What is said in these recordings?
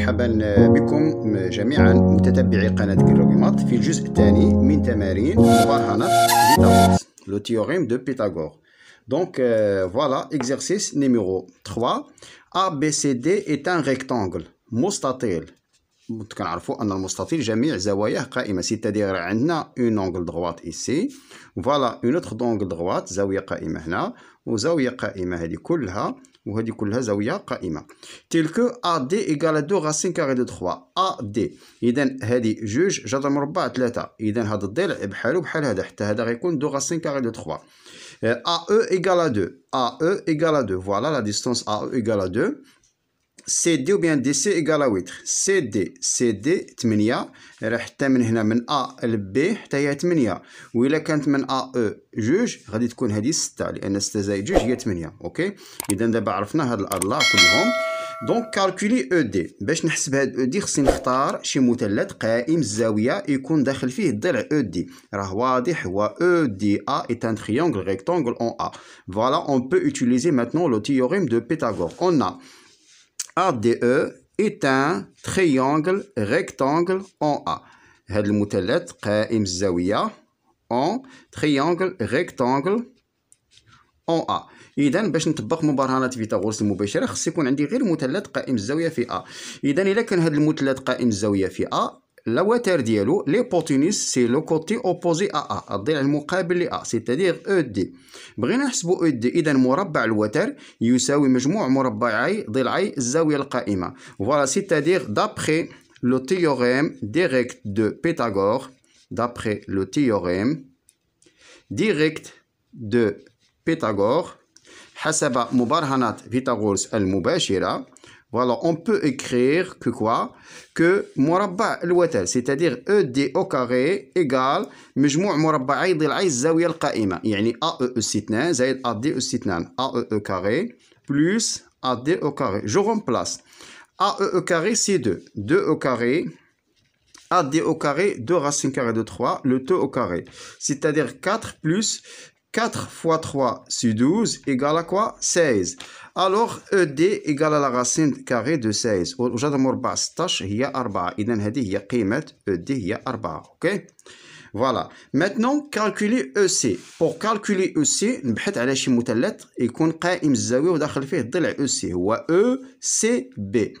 Je vous remercie de vous abonner à la chaîne de Kilogramat. Je vous Le théorème de Pythagore. Donc euh, voilà, exercice numéro 3. ABCD est un rectangle. Moustatil. كنعرفوا ان المستطيل جميع زواياه قائمه سيتا ديغ عندنا اون اونغل دغوات ايسي فوالا اون اوتر دونغل دغوات زاويه قائمه هنا وزاويه قائمه هذه كلها وهذه كلها زاويه قائمه تلك ا دي ايغال دو غاسين كاري دو 3 ا دي اذا هذه جوج جذر مربع 3 اذا هذا الضلع بحالو بحال هذا حتى هذا غيكون دو غاسين كاري دو 3 ا égale à 2. AE égale à 2. Voilà la distance AE égale à 2. سي دي وبيان دي سي إيكال 8 سي دي سي دي 8 راح حتى من هنا من أ لبي حتى هي 8 وإلا كانت من أ أو جوج غادي تكون هذه 6 لأن 6 زائد جوج هي 8 أوكي إذا دابا عرفنا هاد الأضلاع كلهم دونك كالكولي او دي باش نحسب هاد او دي خصني نختار شي مثلث قائم الزاويه يكون داخل فيه الضلع او دي راه واضح هو او دي ا اي تان تريونغل ريكتانغل اون ا فوالا اون بو utiliser ماتنون لو تيوريم دو بيتاغور اون a ADE est un triangle rectangle en A هذا المثلث قائم الزاوية en triangle rectangle اون ا اذا باش نطبق مبرهنات فيثاغورس المباشره خص يكون عندي غير مثلث قائم الزاويه في ا اذا الا كان هذا المثلث قائم الزاويه في ا الوتر ديالو ليبوتينيس سي لو كوتي اوبوزي ا ا الضلع المقابل ل ا سيتادير او دي بغينا نحسبو او دي اذا مربع الوتر يساوي مجموع مربعي ضلعي الزاويه القائمه فوالا سيتادير دابخي لو تيوريم ديريكت دو بيتاغور دابخي لو تيوريم ديريكت دو بيتاغور حسب مبرهنات فيتاغورس المباشره Voilà, on peut écrire que quoi Que Mourabba al-Watal, c'est-à-dire E D au carré égale Mujmou' Mourabba Aïd al-Aïz Zawi al a e e sitnan, Zaïd A e, sitnan, e, e carré plus a AD au carré. Je remplace. a e e carré, c'est 2. 2 au carré, a AD au carré, 2 racine carré de 3, le 2 au carré. C'est-à-dire 4 plus 4 fois 3, sur 12, égale à quoi 16. Alors, ED égale à la racine carrée de 16. وجد il 16 هي 4. إذا هذه هي قيمة y هي 4. OK Voilà. Maintenant, calculer EC. Pour calculer EC, نبحث على شي مثلث يكون قائم الزاوية وداخل فيه الضلع EC هو ECB.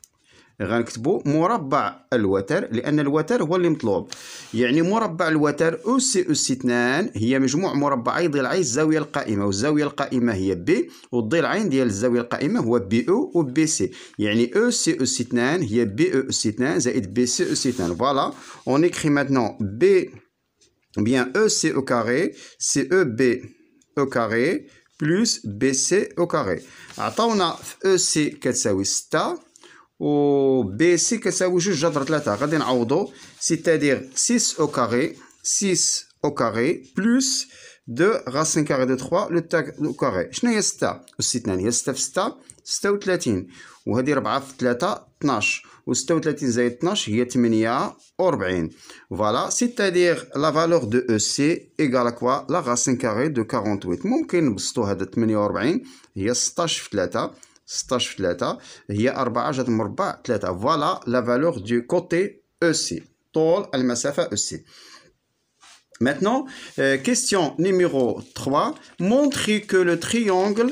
غنكتبوا مربع الوتر لان الوتر هو اللي مطلوب يعني مربع الوتر او سي او سي 2 هي مجموع مربعي ضلعي الزاويه القائمه والزاويه القائمه هي بي والضلعين ديال الزاويه القائمه هو بي او وبي سي يعني او سي او سي 2 هي بي او سي 2 زائد بي سي او سي 2 فوالا اون اكري maintenant بي بيان او او سي كاري سي او بي او كاري بلس بي سي او كاري عطاونا في او سي كتساوي 6 و بي سي كتساوي جوج جذر تلاتة غادي نعوضو سيتادير سيس او كاغي سيس او كاغي بلوس دو غاسين كاغي دو تخوا لو تاك او كاري شناهي ستة و ستة هي ستة في ستة ستة و تلاتين وهادي ربعة في تلاتة تناش و ستة و تلاتين زائد تناش هي تمنية و ربعين فوالا سيتادير لا فالور دو او سي إيكال كوا لا غاسين كاغي دو كارونت ويت ممكن نبسطو هاد تمنية و ربعين هي ستاش في تلاتة 16 في 3 هي 4 جذر مربع 3 فوالا لا فالور دو كوتي او سي طول المسافه او سي Maintenant, euh, question numéro 3. Montrez que le triangle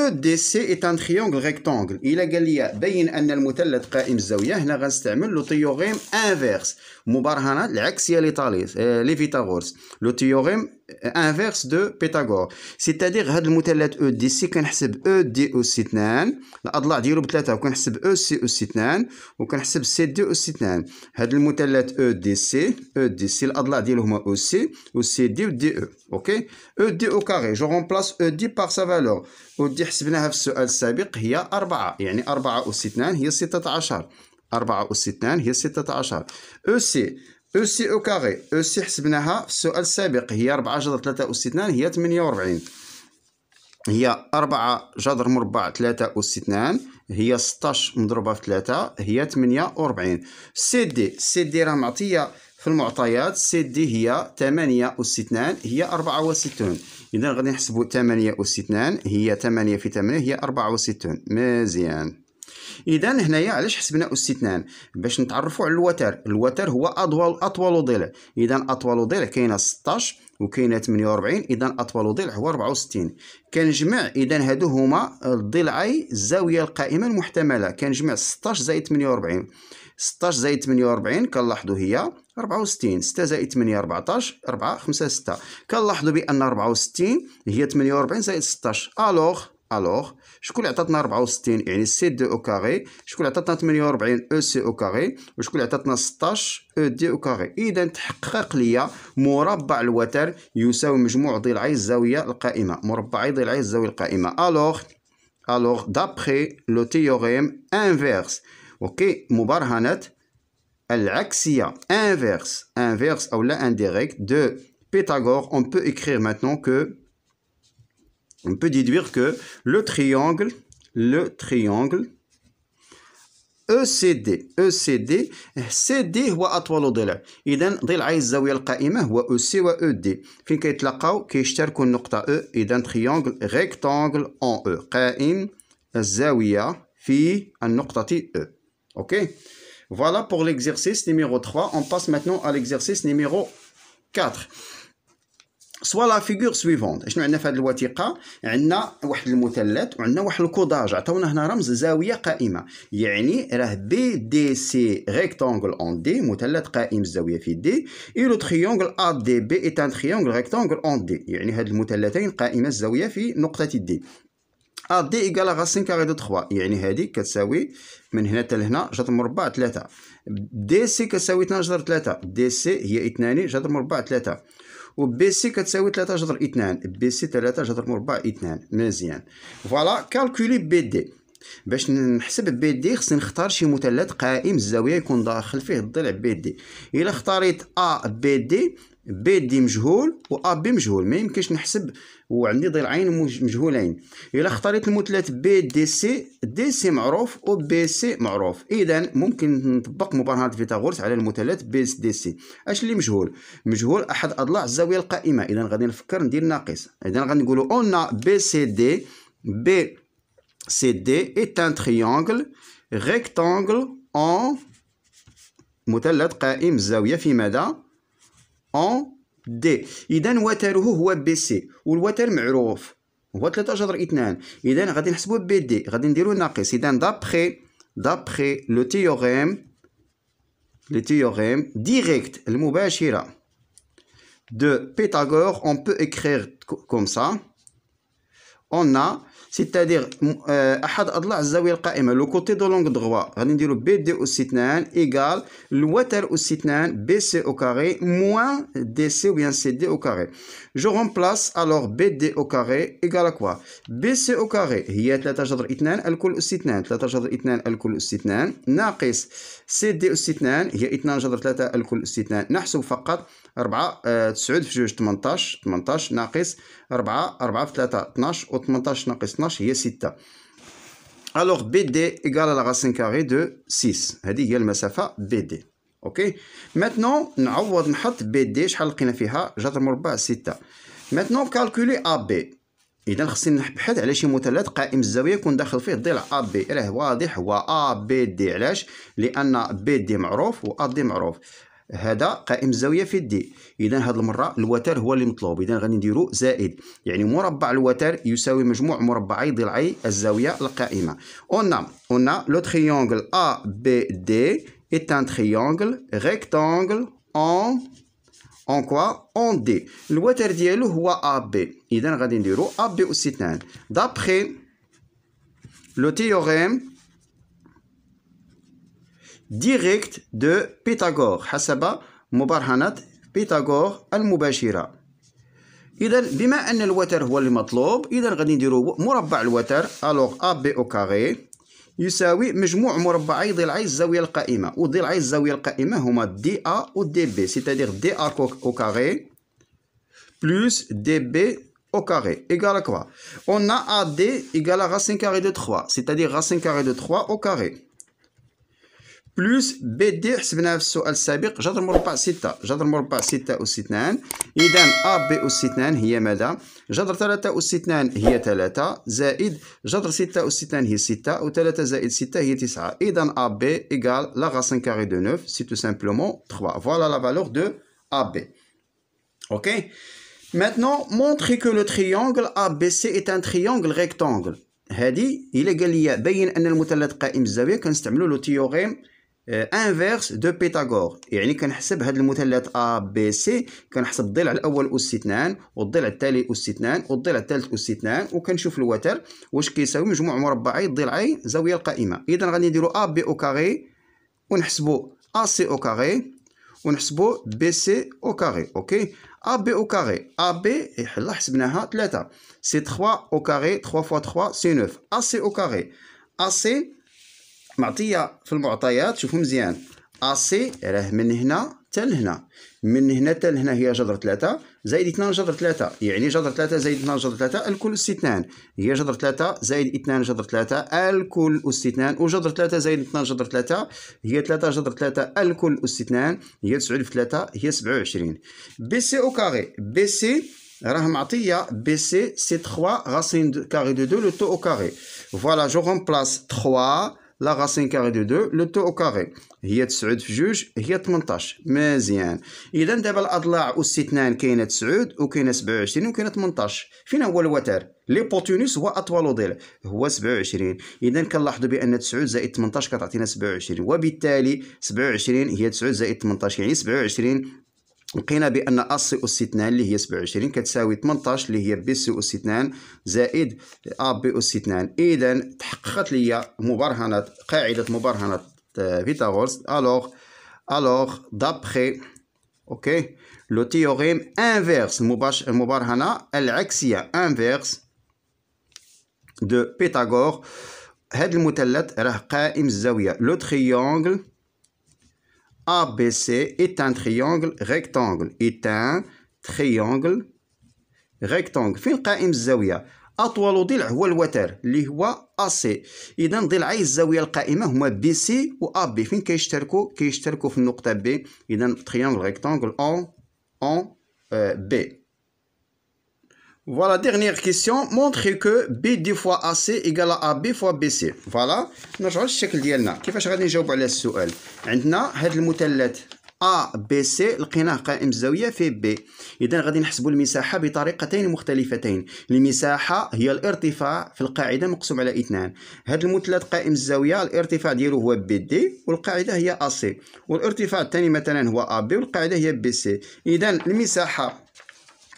EDC est un triangle rectangle. Il a قال لي بين أن المثلث قائم الزاوية هنا غنستعمل لو تيوغيم انفيرس مبرهنة العكسية لطاليس ليفيتاغورس لو تيوغيم انفيرس دو بيتاغور سيتادير هاد المثلث او دي سي كنحسب او دي او سي 2 الاضلاع ديالو بثلاثه وكنحسب او سي او سي 2 وكنحسب سي دي او سي 2 هاد المثلث او دي سي او دي سي الاضلاع ديالو هما او سي او سي دي و دي او اوكي او دي او كاري جو رومبلاس او دي بار سا فالور او دي حسبناها في السؤال السابق هي 4 يعني 4 او سي 2 هي 16 4 أس 2 هي 16 أو سي او سي او كاري او سي حسبناها في السؤال السابق هي 4 جذر 3 أس 2 هي 48 هي 4 جذر مربع 3 أس 2 هي 16 مضروبة في 3 هي 48 سي دي سي دي راه معطية في المعطيات سي دي هي 8 أس 2 هي 64 إذا غادي نحسبوا 8 أس 2 هي 8 في 8 هي 64 مزيان اذا هنايا علاش حسبنا استثناء باش نتعرفوا على الوتر الوتر هو اطول اطول ضلع اذا اطول ضلع كاينه 16 وكاينه 48 اذا اطول ضلع هو 64 كنجمع اذا هادو هما الضلعي الزاويه القائمه المحتمله كنجمع 16 زائد 48 16 زائد 48 كنلاحظوا هي 64 6 زائد 8 14 4 5 6 كنلاحظوا بان 64 هي 48 زائد 16 الوغ الوغ شكون اللي عطاتنا 64 يعني سي دو او كاري شكون اللي عطاتنا 48 او سي او كاري وشكون اللي عطاتنا 16 او دي او كاري اذا تحقق ليا مربع الوتر يساوي مجموع ضلعي الزاويه القائمه مربعي ضلعي الزاويه القائمه الوغ الوغ دابخي لو تيوريم انفيرس اوكي مبرهنه العكسيه انفيرس انفيرس او لا انديريكت دو بيتاغور اون بو écrire ماتنون كو on peut déduire que le triangle, le triangle ECD, ECD, CD هو أطول ضلع، إذا ضلعي الزاوية القائمة هو EC و ED، فين كيتلاقاو كيشتركوا النقطة E، rectangle en ريكتانغل أون E، قائم الزاوية في النقطة E. OK Voilà pour l'exercice numéro 3. On passe maintenant à l'exercice numéro 4. سوا لا فيغور سويفونت شنو عندنا في هذه الوثيقه عندنا واحد المثلث وعندنا واحد الكوداج عطاونا هنا رمز زاويه قائمه يعني راه بي دي سي ريكتانغل اون دي مثلث قائم الزاويه في دي اي لو تريونغل ا دي بي اي تان تريونغل ريكتانغل اون دي يعني هاد المثلثين قائمه الزاويه في نقطه دي ا دي ايكال غاسين كاري دو 3 يعني هادي كتساوي من هنا حتى لهنا جات مربع 3 دي سي كتساوي 2 جذر 3 دي سي هي 2 جذر مربع 3 وبي سي كتساوي 3 جذر 2 بي سي 3 جذر مربع 2 مزيان فوالا كالكولي بي دي باش نحسب بي دي خصني نختار شي مثلث قائم الزاويه يكون داخل فيه الضلع بي دي الا اختاريت ا بي دي بي دي مجهول و ا بي مجهول ما يمكنش نحسب وعندي ضلعين مجهولين الا نعم. اختاريت المثلث بي دي سي دي سي معروف و بي سي معروف اذا ممكن نطبق مبرهنه فيثاغورس على المثلث بي دي سي اش اللي مجهول مجهول احد اضلاع الزاويه القائمه اذا غادي نفكر ندير ناقص اذا غنقولوا اون بي سي دي بي سي دي est un triangle اون مثلث قائم الزاويه في ماذا أون دي إذا وتره هو بي سي والوتر معروف هو 3 جذر 2 إذا غادي نحسبوه بي دي غادي نديرو ناقص إذا دابخي دابخي لو تيوغيم لو تيوغيم ديريكت المباشرة de Pythagore on peut écrire كوم سا اون ا سيتادير احد اضلاع الزاويه القائمه لو كوتي دو لونغ دغوا غادي نديرو بي دي اس 2 ايغال الوتر اس 2 بي سي او كاري موان دي سي او بيان سي دي او كاري جو رومبلاس الوغ بي دي او كاري ايغال كوا بي سي او كاري هي 3 جذر 2 الكل اس 2 3 جذر 2 الكل اس 2 ناقص سي دي اس 2 هي 2 جذر 3 الكل اس 2 نحسب فقط 4 9 آه، في 2 18 18 ناقص 4 4 في 3 12 و 18 ناقص 12 هي 6 الوغ بي دي ايكال على غاسين كاري دو 6 هذه هي المسافه بي دي اوكي ماتنون نعوض نحط بي دي شحال لقينا فيها جذر مربع 6 ماتنون كالكولي ا بي اذا خصني نبحث على شي مثلث قائم الزاويه يكون داخل فيه الضلع ا بي راه واضح هو ا بي دي علاش لان بي دي معروف و ا دي معروف هذا قائم الزاويه في الدي اذا هاد المره الوتر هو اللي مطلوب اذا غادي نديرو زائد يعني مربع الوتر يساوي مجموع مربعي ضلعي الزاويه القائمه اون اون لو تريونغل ا بي دي est un تريونغل ريكتانغل اون اون كوا اون دي الوتر ديالو هو ا بي اذا غادي نديرو ا بي اس 2 دابخي لو تيوريم ديريكت دو بيتاغور حسب مبرهنة بيتاغور المباشرة إذا بما أن الوتر هو المطلوب إذا غادي نديرو مربع الوتر ألوغ أ بي أو كاري يساوي مجموع مربعي ضلعي الزاوية القائمة وضلعي الزاوية القائمة هما دي أ و دي بي سيتادير دي أ أو كاري بلوس دي بي أو كاغي إيكال كوا أون أ دي إيكال égale à كاغي دو تخوا سيتادير c'est-à-dire racine carrée de بلس بي دي حسبناها في السؤال السابق جذر مربع 6 جذر مربع 6 اس 2 اذا أ بي اس 2 هي ماذا؟ جذر 3 اس 2 هي 3 زائد جذر 6 اس 2 هي 6 و 3 زائد 6 هي 9 اذا أ بي إيكال لا غاسين كاري دو 9 سي تو سامبلومون 3 فوالا لا فالور دو أ بي اوكي Maintenant, montrez que le triangle ABC est un triangle rectangle. هذه الا قال لي بين ان المثلث قائم الزاويه كنستعملوا لو تيوريم آه، انفيرس دو بيتاغور يعني كنحسب هاد المثلث ا بي سي كنحسب الضلع الاول اس 2 والضلع التالي اس 2 والضلع الثالث اس 2 وكنشوف الوتر واش كيساوي مجموع مربعي الضلعي زاويه القائمه اذا غادي نديرو ا بي او كاري ونحسبو ا سي او كاري ونحسبو بي سي او كاري اوكي ا بي او كاري ا بي يحل حسبناها 3 سي 3 او كاري 3 فوا 3 سي 9 ا سي او كاري ا سي معطيه في المعطيات شوفوا مزيان اسي راه من هنا حتى لهنا من هنا حتى لهنا هي جذر 3 زائد 2 جذر 3 يعني جذر 3 زائد 2 جذر 3 الكل أس 2 هي جذر 3 زائد 2 جذر 3 الكل أس 2 وجذر 3 زائد 2 جذر 3 هي 3 جذر 3 الكل أس 2 هي 9 في 3 هي 27 بي سي او كاري بي سي راه معطيه بي سي سي 3 راسين كاري دو دو لو تو او كاري فوالا جو رومبلاس 3 لا غاسين كاري دو دو لو تو او كاري هي تسعود في جوج هي 18 مزيان اذا دابا الاضلاع اثنان كاينه تسعود وكاينه 27 وكاينه 18 فين هو الوتر لي بوتونيس هو اطول ضلع هو 27 اذا كنلاحظوا بان 9 زائد 18 كتعطينا 27 وبالتالي 27 هي 9 زائد 18 يعني 27 لقينا بان ا سي اس 2 اللي هي 27 كتساوي 18 اللي هي بي سي اس 2 زائد ا بي اس 2 اذا تحققت لي مبرهنه قاعده مبرهنه فيتاغورس الوغ الوغ دابخي اوكي لو تيوريم انفيرس المبرهنه العكسيه انفيرس دو بيتاغور هذا المثلث راه قائم الزاويه لو تريونغل ABC est un triangle rectangle est un triangle rectangle فين قائم الزاوية أطول ضلع هو الوتر اللي هو AC إذا ضلعي الزاوية القائمة هما BC و AB فين كيشتركوا كيشتركوا في النقطة B إذا تريانغل ريكتانغل أون أون B Voilà, dernière question. Montrez que b deux fois AC égale à AB fois BC. Voilà. نرجعوا للشكل ديالنا. كيفاش غادي نجاوب على السؤال؟ عندنا هذا المثلث A B C لقيناه قائم الزاوية في B إذا غادي نحسبوا المساحة بطريقتين مختلفتين المساحة هي الارتفاع في القاعدة مقسوم على اثنان هذا المثلث قائم الزاوية الارتفاع ديالو هو دي والقاعدة هي AC والارتفاع الثاني مثلا هو AB والقاعدة هي BC إذا المساحة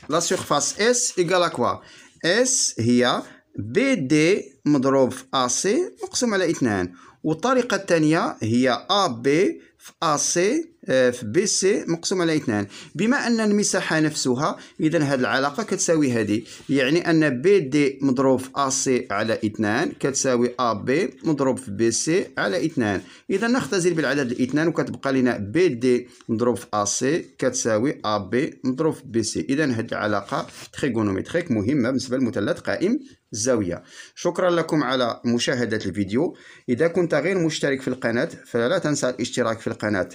لا سيرفاس اس إيكال أكوا اس هي بي دي مضروب في أ سي مقسوم على اثنان والطريقة الثانية هي أ بي في أ سي آه، في بي سي مقسوم على اثنان بما ان المساحه نفسها اذا هذه العلاقه كتساوي هذه يعني ان بي دي مضروب في ا سي على اثنان كتساوي ا بي مضروب في بي سي على اثنان اذا نختزل بالعدد الاثنان وكتبقى لنا بي دي مضروب في ا سي كتساوي ا بي مضروب في بي سي اذا هذه العلاقه تريغونوميتريك مهمه بالنسبه للمثلث قائم الزاوية شكرا لكم على مشاهدة الفيديو إذا كنت غير مشترك في القناة فلا تنسى الاشتراك في القناة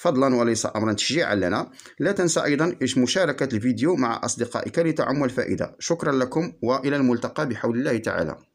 فضلا وليس أمرا تشجيعا لنا لا تنسى أيضا مشاركة الفيديو مع أصدقائك لتعم الفائدة شكرا لكم وإلى الملتقى بحول الله تعالى